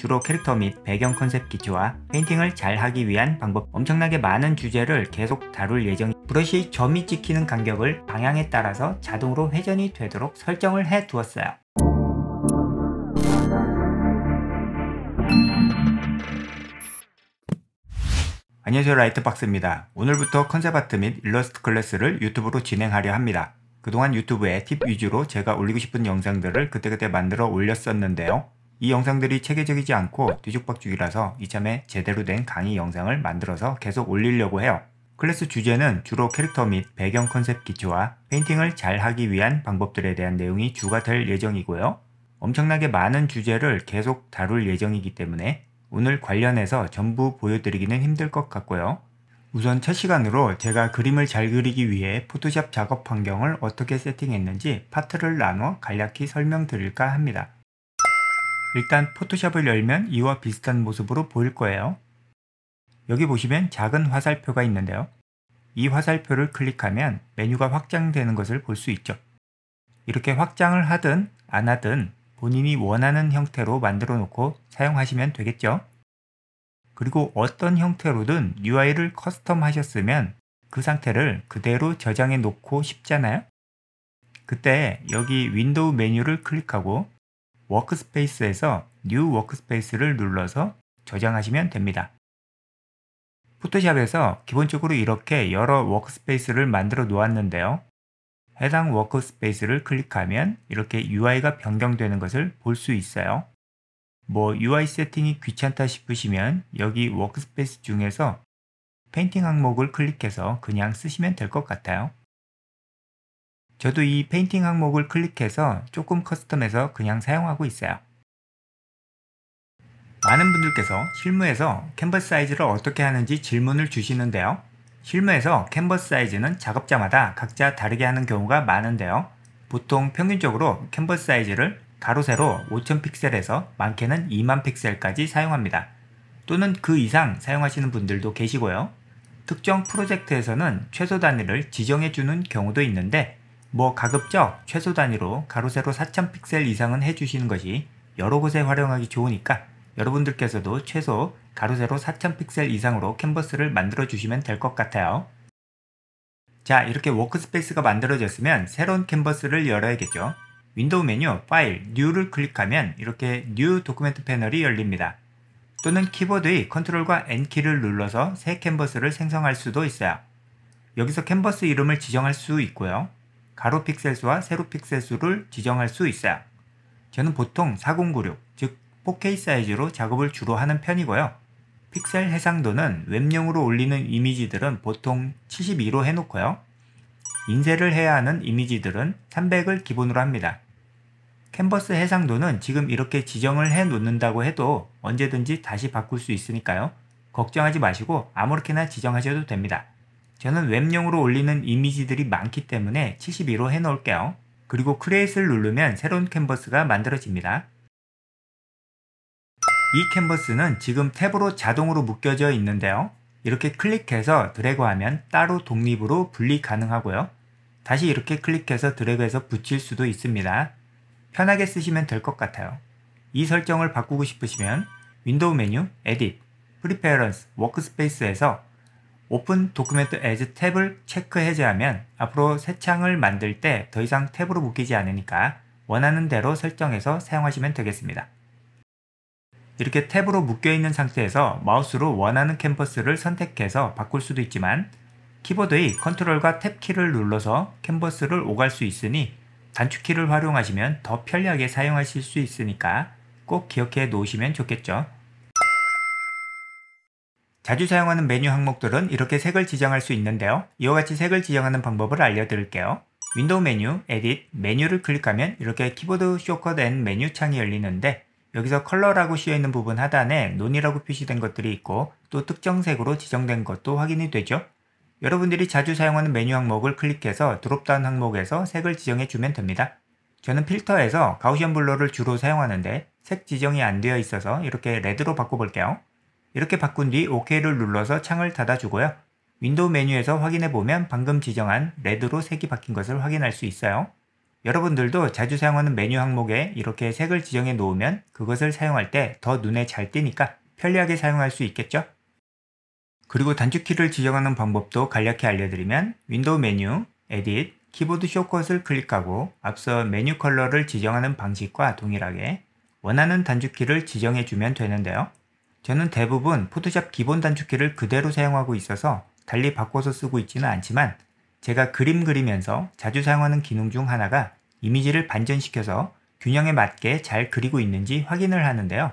주로 캐릭터 및 배경 컨셉 기초와 페인팅을 잘 하기 위한 방법 엄청나게 많은 주제를 계속 다룰 예정이 브러쉬 점이 찍히는 간격을 방향에 따라서 자동으로 회전이 되도록 설정을 해 두었어요. 안녕하세요 라이트박스입니다. 오늘부터 컨셉아트 및 일러스트 클래스를 유튜브로 진행하려 합니다. 그동안 유튜브에 팁 위주로 제가 올리고 싶은 영상들을 그때그때 만들어 올렸었는데요. 이 영상들이 체계적이지 않고 뒤죽박죽이라서 이참에 제대로 된 강의 영상을 만들어서 계속 올리려고 해요. 클래스 주제는 주로 캐릭터 및 배경 컨셉 기초와 페인팅을 잘 하기 위한 방법들에 대한 내용이 주가 될 예정이고요. 엄청나게 많은 주제를 계속 다룰 예정이기 때문에 오늘 관련해서 전부 보여드리기는 힘들 것 같고요. 우선 첫 시간으로 제가 그림을 잘 그리기 위해 포토샵 작업 환경을 어떻게 세팅했는지 파트를 나눠 간략히 설명드릴까 합니다. 일단 포토샵을 열면 이와 비슷한 모습으로 보일 거예요. 여기 보시면 작은 화살표가 있는데요. 이 화살표를 클릭하면 메뉴가 확장되는 것을 볼 수 있죠. 이렇게 확장을 하든 안 하든 본인이 원하는 형태로 만들어 놓고 사용하시면 되겠죠. 그리고 어떤 형태로든 UI를 커스텀 하셨으면 그 상태를 그대로 저장해 놓고 싶잖아요. 그때 여기 윈도우 메뉴를 클릭하고 워크스페이스에서 New 워크스페이스를 눌러서 저장하시면 됩니다. 포토샵에서 기본적으로 이렇게 여러 워크스페이스를 만들어 놓았는데요. 해당 워크스페이스를 클릭하면 이렇게 UI가 변경되는 것을 볼 수 있어요. 뭐 UI 세팅이 귀찮다 싶으시면 여기 워크스페이스 중에서 페인팅 항목을 클릭해서 그냥 쓰시면 될 것 같아요. 저도 이 페인팅 항목을 클릭해서 조금 커스텀해서 그냥 사용하고 있어요. 많은 분들께서 실무에서 캔버스 사이즈를 어떻게 하는지 질문을 주시는데요. 실무에서 캔버스 사이즈는 작업자마다 각자 다르게 하는 경우가 많은데요. 보통 평균적으로 캔버스 사이즈를 가로 세로 5000 픽셀에서 많게는 2만 픽셀까지 사용합니다. 또는 그 이상 사용하시는 분들도 계시고요. 특정 프로젝트에서는 최소 단위를 지정해주는 경우도 있는데 뭐 가급적 최소 단위로 가로 세로 4000 픽셀 이상은 해주시는 것이 여러 곳에 활용하기 좋으니까 여러분들께서도 최소 가로 세로 4000 픽셀 이상으로 캔버스를 만들어 주시면 될 것 같아요. 자 이렇게 워크스페이스가 만들어졌으면 새로운 캔버스를 열어야겠죠. 윈도우 메뉴 파일 뉴를 클릭하면 이렇게 뉴 도큐멘트 패널이 열립니다. 또는 키보드의 컨트롤과 N키를 눌러서 새 캔버스를 생성할 수도 있어요. 여기서 캔버스 이름을 지정할 수 있고요. 가로 픽셀 수와 세로 픽셀 수를 지정할 수 있어요. 저는 보통 4096, 즉 4K 사이즈로 작업을 주로 하는 편이고요. 픽셀 해상도는 웹용으로 올리는 이미지들은 보통 72로 해놓고요. 인쇄를 해야 하는 이미지들은 300을 기본으로 합니다. 캔버스 해상도는 지금 이렇게 지정을 해 놓는다고 해도 언제든지 다시 바꿀 수 있으니까요. 걱정하지 마시고 아무렇게나 지정하셔도 됩니다. 저는 웹용으로 올리는 이미지들이 많기 때문에 72로 해놓을게요. 그리고 크리에이트를 누르면 새로운 캔버스가 만들어집니다. 이 캔버스는 지금 탭으로 자동으로 묶여져 있는데요. 이렇게 클릭해서 드래그하면 따로 독립으로 분리 가능하고요. 다시 이렇게 클릭해서 드래그해서 붙일 수도 있습니다. 편하게 쓰시면 될 것 같아요. 이 설정을 바꾸고 싶으시면 윈도우 메뉴, 에딧, 프리페어런스, 워크스페이스에서 오픈 도큐멘트 as 탭을 체크 해제하면 앞으로 새 창을 만들 때 더 이상 탭으로 묶이지 않으니까 원하는 대로 설정해서 사용하시면 되겠습니다. 이렇게 탭으로 묶여있는 상태에서 마우스로 원하는 캔버스를 선택해서 바꿀 수도 있지만 키보드의 컨트롤과 탭키를 눌러서 캔버스를 오갈 수 있으니 단축키를 활용하시면 더 편리하게 사용하실 수 있으니까 꼭 기억해 놓으시면 좋겠죠. 자주 사용하는 메뉴 항목들은 이렇게 색을 지정할 수 있는데요. 이와 같이 색을 지정하는 방법을 알려드릴게요. 윈도우 메뉴, 에딧, 메뉴를 클릭하면 이렇게 키보드 쇼컷 앤 메뉴 창이 열리는데 여기서 컬러라고 씌어있는 부분 하단에 논이라고 표시된 것들이 있고 또 특정 색으로 지정된 것도 확인이 되죠. 여러분들이 자주 사용하는 메뉴 항목을 클릭해서 드롭다운 항목에서 색을 지정해 주면 됩니다. 저는 필터에서 가우션 블러를 주로 사용하는데 색 지정이 안 되어 있어서 이렇게 레드로 바꿔볼게요. 이렇게 바꾼 뒤 OK를 눌러서 창을 닫아주고요. 윈도우 메뉴에서 확인해보면 방금 지정한 레드로 색이 바뀐 것을 확인할 수 있어요. 여러분들도 자주 사용하는 메뉴 항목에 이렇게 색을 지정해 놓으면 그것을 사용할 때 더 눈에 잘 띄니까 편리하게 사용할 수 있겠죠? 그리고 단축키를 지정하는 방법도 간략히 알려드리면 윈도우 메뉴, 에딧, 키보드 쇼컷을 클릭하고 앞서 메뉴 컬러를 지정하는 방식과 동일하게 원하는 단축키를 지정해주면 되는데요. 저는 대부분 포토샵 기본 단축키를 그대로 사용하고 있어서 달리 바꿔서 쓰고 있지는 않지만 제가 그림 그리면서 자주 사용하는 기능 중 하나가 이미지를 반전시켜서 균형에 맞게 잘 그리고 있는지 확인을 하는데요.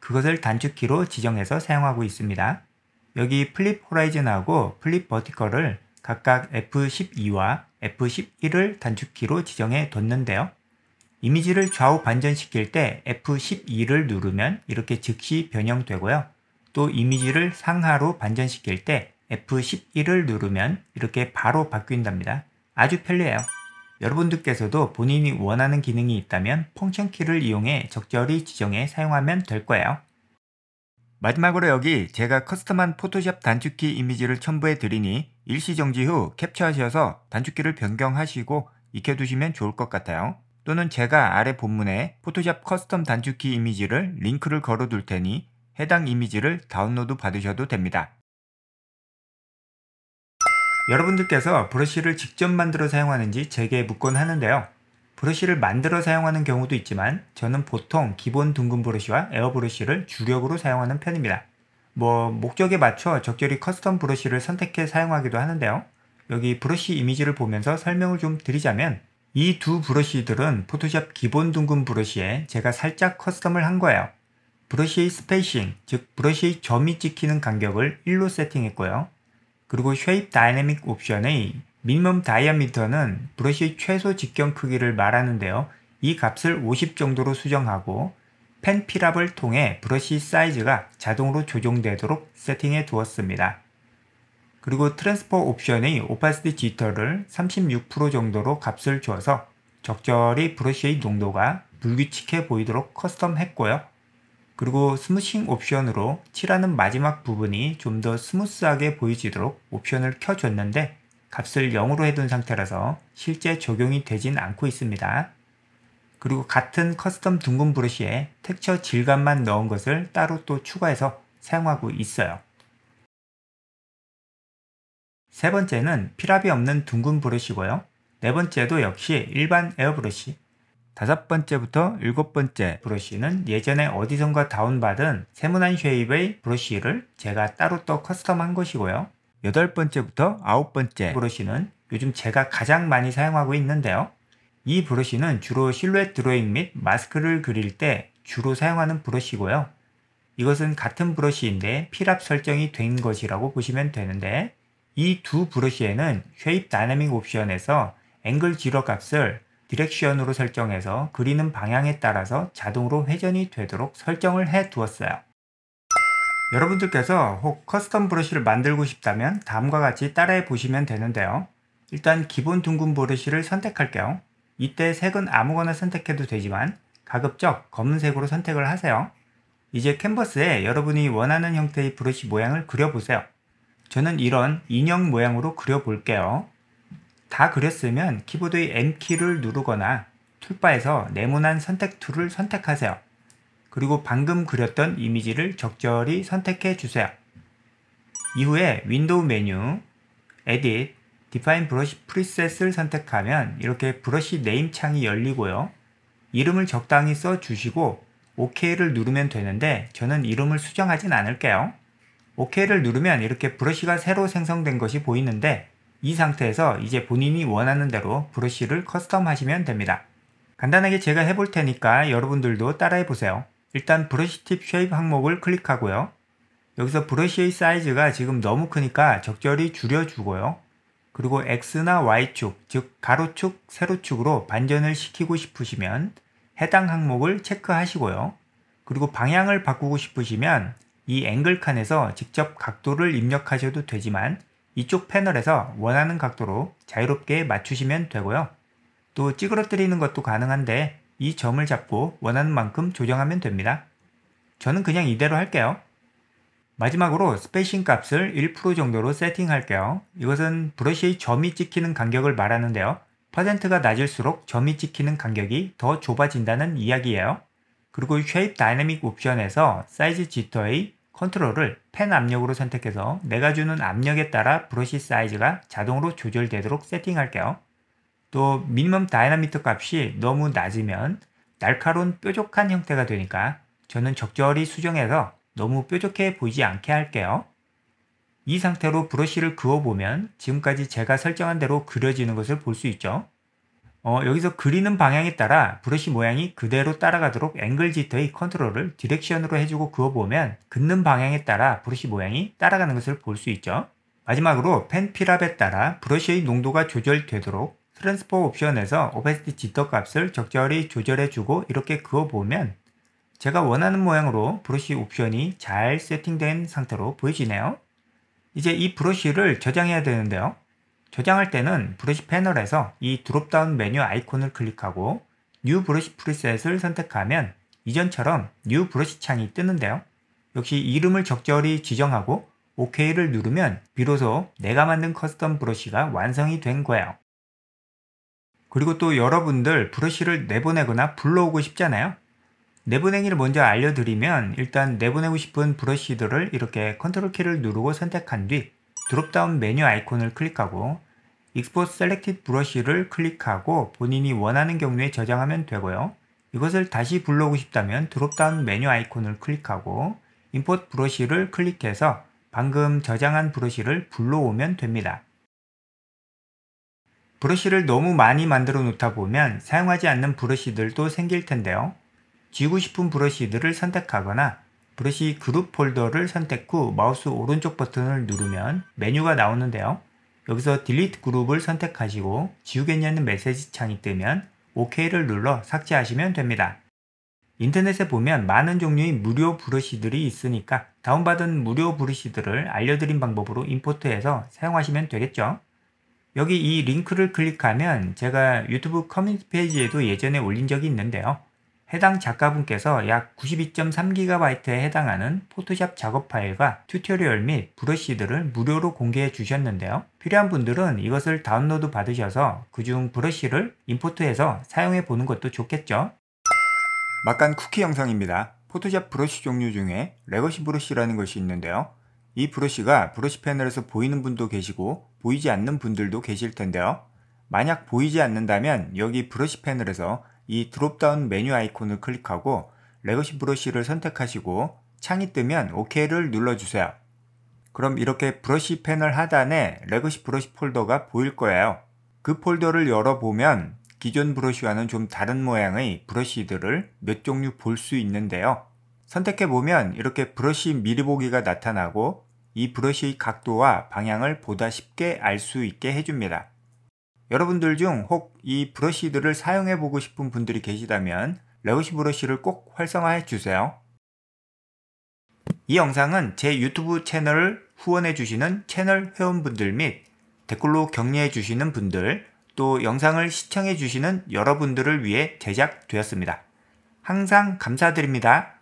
그것을 단축키로 지정해서 사용하고 있습니다. 여기 플립 호라이즌하고 플립 버티컬을 각각 F12와 F11을 단축키로 지정해 뒀는데요. 이미지를 좌우 반전시킬 때 F12를 누르면 이렇게 즉시 변형되고요. 또 이미지를 상하로 반전시킬 때 F11을 누르면 이렇게 바로 바뀐답니다. 아주 편리해요. 여러분들께서도 본인이 원하는 기능이 있다면 펑션 키를 이용해 적절히 지정해 사용하면 될 거예요. 마지막으로 여기 제가 커스텀한 포토샵 단축키 이미지를 첨부해 드리니 일시 정지 후 캡처하셔서 단축키를 변경하시고 익혀두시면 좋을 것 같아요. 또는 제가 아래 본문에 포토샵 커스텀 단축키 이미지를 링크를 걸어둘 테니 해당 이미지를 다운로드 받으셔도 됩니다. 여러분들께서 브러쉬를 직접 만들어 사용하는지 제게 묻곤 하는데요. 브러쉬를 만들어 사용하는 경우도 있지만 저는 보통 기본 둥근 브러쉬와 에어 브러쉬를 주력으로 사용하는 편입니다. 뭐 목적에 맞춰 적절히 커스텀 브러쉬를 선택해 사용하기도 하는데요. 여기 브러쉬 이미지를 보면서 설명을 좀 드리자면 이두 브러쉬들은 포토샵 기본 둥근 브러쉬에 제가 살짝 커스텀을 한 거예요. 브러쉬의 스페이싱, 즉 브러쉬의 점이 찍히는 간격을 1로 세팅했고요. 그리고 쉐입 다이내믹 옵션의 미니멈 다이아미터는 브러쉬의 최소 직경 크기를 말하는데요. 이 값을 50 정도로 수정하고 펜필압을 통해 브러쉬 사이즈가 자동으로 조정되도록 세팅해 두었습니다. 그리고 트랜스퍼 옵션의 오파시티 디지털을 36% 정도로 값을 줘서 적절히 브러쉬의 농도가 불규칙해 보이도록 커스텀했고요. 그리고 스무싱 옵션으로 칠하는 마지막 부분이 좀 더 스무스하게 보이지도록 옵션을 켜줬는데 값을 0으로 해둔 상태라서 실제 적용이 되진 않고 있습니다. 그리고 같은 커스텀 둥근 브러쉬에 텍처 질감만 넣은 것을 따로 또 추가해서 사용하고 있어요. 세 번째는 필압이 없는 둥근 브러쉬고요. 네 번째도 역시 일반 에어브러쉬. 다섯 번째부터 일곱 번째 브러쉬는 예전에 어디선가 다운받은 세문안 쉐입의 브러쉬를 제가 따로 또 커스텀한 것이고요. 여덟 번째부터 아홉 번째 브러쉬는 요즘 제가 가장 많이 사용하고 있는데요. 이 브러쉬는 주로 실루엣 드로잉 및 마스크를 그릴 때 주로 사용하는 브러쉬고요. 이것은 같은 브러쉬인데 필압 설정이 된 것이라고 보시면 되는데 이두 브러쉬에는 쉐입 다이내믹 옵션에서 앵글 지러 값을 디렉션으로 설정해서 그리는 방향에 따라서 자동으로 회전이 되도록 설정을 해 두었어요. 여러분들께서 혹 커스텀 브러쉬를 만들고 싶다면 다음과 같이 따라해 보시면 되는데요. 일단 기본 둥근 브러쉬를 선택할게요. 이때 색은 아무거나 선택해도 되지만 가급적 검은색으로 선택을 하세요. 이제 캔버스에 여러분이 원하는 형태의 브러쉬 모양을 그려보세요. 저는 이런 인형 모양으로 그려볼게요. 다 그렸으면 키보드의 M키를 누르거나 툴바에서 네모난 선택 툴을 선택하세요. 그리고 방금 그렸던 이미지를 적절히 선택해 주세요. 이후에 윈도우 메뉴, 에딧, 디파인 브러쉬 프리셋을 선택하면 이렇게 브러쉬 네임 창이 열리고요. 이름을 적당히 써 주시고 OK를 누르면 되는데 저는 이름을 수정하진 않을게요. OK를 누르면 이렇게 브러쉬가 새로 생성된 것이 보이는데 이 상태에서 이제 본인이 원하는 대로 브러쉬를 커스텀 하시면 됩니다. 간단하게 제가 해볼 테니까 여러분들도 따라해 보세요. 일단 브러쉬 팁 쉐입 항목을 클릭하고요. 여기서 브러쉬의 사이즈가 지금 너무 크니까 적절히 줄여주고요. 그리고 X나 Y축, 즉 가로축, 세로축으로 반전을 시키고 싶으시면 해당 항목을 체크하시고요. 그리고 방향을 바꾸고 싶으시면 이 앵글 칸에서 직접 각도를 입력하셔도 되지만 이쪽 패널에서 원하는 각도로 자유롭게 맞추시면 되고요. 또 찌그러뜨리는 것도 가능한데 이 점을 잡고 원하는 만큼 조정하면 됩니다. 저는 그냥 이대로 할게요. 마지막으로 스페싱 값을 1% 정도로 세팅할게요. 이것은 브러쉬의 점이 찍히는 간격을 말하는데요. 퍼센트가 낮을수록 점이 찍히는 간격이 더 좁아진다는 이야기예요. 그리고 쉐입 다이내믹 옵션에서 사이즈 지터의 컨트롤을 펜 압력으로 선택해서 내가 주는 압력에 따라 브러쉬 사이즈가 자동으로 조절되도록 세팅할게요. 또 미니멈 다이나미터 값이 너무 낮으면 날카로운 뾰족한 형태가 되니까 저는 적절히 수정해서 너무 뾰족해 보이지 않게 할게요. 이 상태로 브러쉬를 그어보면 지금까지 제가 설정한 대로 그려지는 것을 볼 수 있죠. 어, 여기서 그리는 방향에 따라 브러쉬 모양이 그대로 따라가도록 앵글 지터의 컨트롤을 디렉션으로 해주고 그어보면 긋는 방향에 따라 브러쉬 모양이 따라가는 것을 볼 수 있죠. 마지막으로 펜 필압에 따라 브러쉬의 농도가 조절되도록 트랜스포 옵션에서 오페스티 지터 값을 적절히 조절해주고 이렇게 그어보면 제가 원하는 모양으로 브러쉬 옵션이 잘 세팅된 상태로 보이시네요 이제 이 브러쉬를 저장해야 되는데요. 저장할 때는 브러쉬 패널에서 이 드롭다운 메뉴 아이콘을 클릭하고 뉴 브러쉬 프리셋을 선택하면 이전처럼 뉴 브러쉬 창이 뜨는데요. 역시 이름을 적절히 지정하고 OK를 누르면 비로소 내가 만든 커스텀 브러쉬가 완성이 된 거예요. 그리고 또 여러분들 브러쉬를 내보내거나 불러오고 싶잖아요. 내보내기를 먼저 알려드리면 일단 내보내고 싶은 브러쉬들을 이렇게 컨트롤 키를 누르고 선택한 뒤 드롭다운 메뉴 아이콘을 클릭하고 Export Selected Brush를 클릭하고 본인이 원하는 경로에 저장하면 되고요. 이것을 다시 불러오고 싶다면 드롭다운 메뉴 아이콘을 클릭하고 Import Brush를 클릭해서 방금 저장한 브러쉬를 불러오면 됩니다. 브러쉬를 너무 많이 만들어 놓다 보면 사용하지 않는 브러쉬들도 생길 텐데요. 지고 싶은 브러쉬들을 선택하거나 브러시 그룹 폴더를 선택 후 마우스 오른쪽 버튼을 누르면 메뉴가 나오는데요. 여기서 Delete 그룹을 선택하시고 지우겠냐는 메시지 창이 뜨면 OK를 눌러 삭제하시면 됩니다. 인터넷에 보면 많은 종류의 무료 브러쉬들이 있으니까 다운받은 무료 브러쉬들을 알려드린 방법으로 임포트해서 사용하시면 되겠죠. 여기 이 링크를 클릭하면 제가 유튜브 커뮤니티 페이지에도 예전에 올린 적이 있는데요. 해당 작가분께서 약 92.3GB에 해당하는 포토샵 작업 파일과 튜토리얼 및 브러쉬들을 무료로 공개해 주셨는데요. 필요한 분들은 이것을 다운로드 받으셔서 그중 브러쉬를 임포트해서 사용해 보는 것도 좋겠죠. 막간 쿠키 영상입니다. 포토샵 브러쉬 종류 중에 레거시 브러쉬라는 것이 있는데요. 이 브러쉬가 브러쉬 패널에서 보이는 분도 계시고 보이지 않는 분들도 계실 텐데요. 만약 보이지 않는다면 여기 브러쉬 패널에서 이 드롭다운 메뉴 아이콘을 클릭하고 레거시 브러쉬를 선택하시고 창이 뜨면 OK를 눌러주세요. 그럼 이렇게 브러쉬 패널 하단에 레거시 브러쉬 폴더가 보일 거예요. 그 폴더를 열어보면 기존 브러쉬와는 좀 다른 모양의 브러쉬들을 몇 종류 볼 수 있는데요. 선택해보면 이렇게 브러쉬 미리 보기가 나타나고 이 브러쉬의 각도와 방향을 보다 쉽게 알 수 있게 해줍니다. 여러분들 중 혹 이 브러쉬들을 사용해 보고 싶은 분들이 계시다면 레오시 브러쉬를 꼭 활성화해 주세요. 이 영상은 제 유튜브 채널을 후원해 주시는 채널 회원분들 및 댓글로 격려해 주시는 분들 또 영상을 시청해 주시는 여러분들을 위해 제작되었습니다. 항상 감사드립니다.